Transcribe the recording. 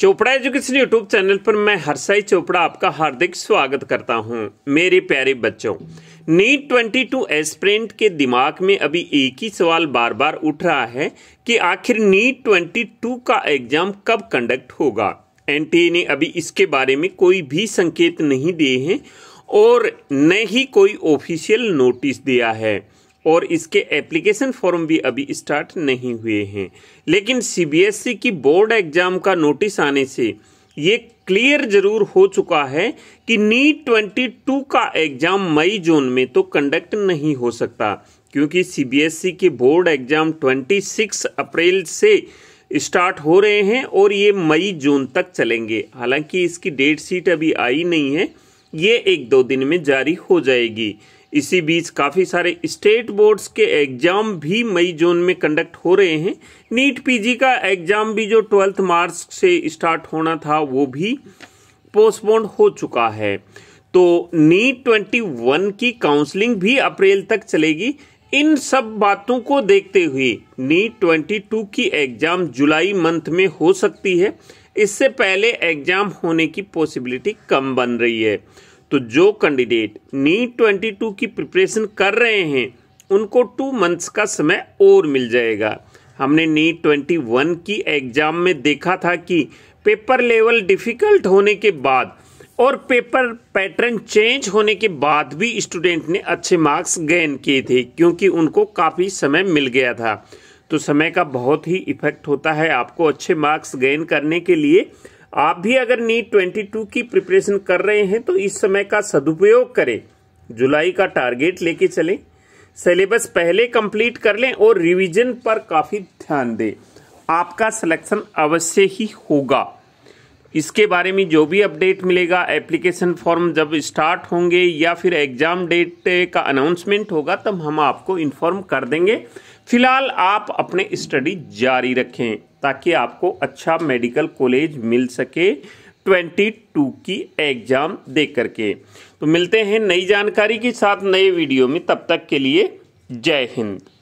Chopra education YouTube channel पर मैं हरसाई चोपड़ा आपका हार्दिक स्वागत करता हूं मेरे प्यारे बच्चों नीट ट्वेंटी टू एस्प्रेंट के दिमाग में अभी एक ही सवाल बार बार उठ रहा है कि आखिर नीट ट्वेंटी टू का एग्जाम कब कंडक्ट होगा एनटीए ने अभी इसके बारे में कोई भी संकेत नहीं दिए हैं और न ही कोई ऑफिशियल नोटिस दिया है और इसके एप्लीकेशन फॉर्म भी अभी स्टार्ट नहीं हुए हैं लेकिन सीबीएसई e की बोर्ड एग्जाम का नोटिस आने से ये क्लियर जरूर हो चुका है कि नीट 22 e का एग्जाम मई जून में तो कंडक्ट नहीं हो सकता क्योंकि सीबीएसई के बोर्ड एग्जाम 26 अप्रैल से स्टार्ट हो रहे हैं और ये मई जून तक चलेंगे हालांकि इसकी डेट शीट अभी आई नहीं है ये एक दो दिन में जारी हो जाएगी इसी बीच काफ़ी सारे स्टेट बोर्ड्स के एग्जाम भी मई जून में कंडक्ट हो रहे हैं नीट पीजी का एग्जाम भी जो ट्वेल्थ मार्च से स्टार्ट होना था वो भी पोस्टपोन हो चुका है तो नीट ट्वेंटी वन की काउंसलिंग भी अप्रैल तक चलेगी इन सब बातों को देखते हुए नीट ट्वेंटी टू की एग्जाम जुलाई मंथ में हो सकती है इससे पहले एग्जाम होने की पॉसिबिलिटी कम बन रही है तो जो कैंडिडेट नीट ट्वेंटी टू की प्रिपरेशन कर रहे हैं उनको टू मंथ्स का समय और मिल जाएगा हमने नीट ट्वेंटी वन की एग्ज़ाम में देखा था कि पेपर लेवल डिफ़िकल्ट होने के बाद और पेपर पैटर्न चेंज होने के बाद भी स्टूडेंट ने अच्छे मार्क्स गेन किए थे क्योंकि उनको काफ़ी समय मिल गया था तो समय का बहुत ही इफेक्ट होता है आपको अच्छे मार्क्स गेन करने के लिए आप भी अगर नीट 22 की प्रिपरेशन कर रहे हैं तो इस समय का सदुपयोग करें जुलाई का टारगेट लेके चलें सिलेबस पहले कंप्लीट कर लें और रिवीजन पर काफ़ी ध्यान दें आपका सिलेक्शन अवश्य ही होगा इसके बारे में जो भी अपडेट मिलेगा एप्लीकेशन फॉर्म जब स्टार्ट होंगे या फिर एग्ज़ाम डेट का अनाउंसमेंट होगा तब हम आपको इन्फॉर्म कर देंगे फिलहाल आप अपने स्टडी जारी रखें ताकि आपको अच्छा मेडिकल कॉलेज मिल सके 22 की एग्ज़ाम दे करके तो मिलते हैं नई जानकारी के साथ नए वीडियो में तब तक के लिए जय हिंद